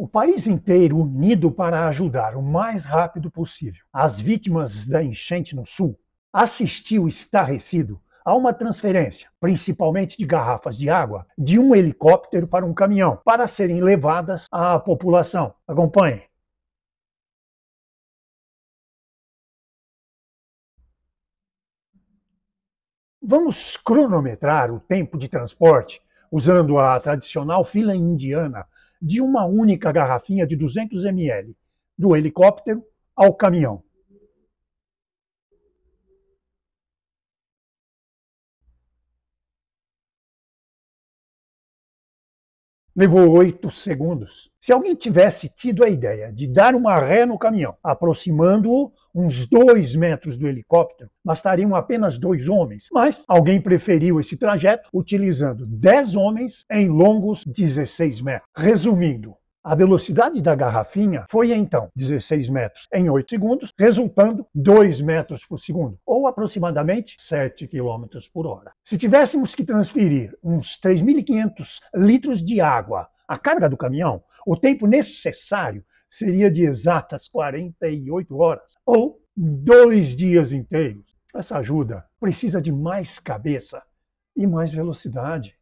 O país inteiro unido para ajudar o mais rápido possível as vítimas da enchente no sul assistiu estarrecido a uma transferência, principalmente de garrafas de água, de um helicóptero para um caminhão, para serem levadas à população. Acompanhe. Vamos cronometrar o tempo de transporte usando a tradicional fila indiana de uma única garrafinha de 200 ml, do helicóptero ao caminhão. Levou oito segundos. Se alguém tivesse tido a ideia de dar uma ré no caminhão, aproximando-o uns dois metros do helicóptero, bastariam apenas dois homens. Mas alguém preferiu esse trajeto utilizando dez homens em longos 16 metros. Resumindo, a velocidade da garrafinha foi então 16 metros em 8 segundos, resultando 2 metros por segundo, ou aproximadamente 7 km por hora. Se tivéssemos que transferir uns 3.500 litros de água à carga do caminhão, o tempo necessário seria de exatas 48 horas, ou dois dias inteiros. Essa ajuda precisa de mais cabeça e mais velocidade.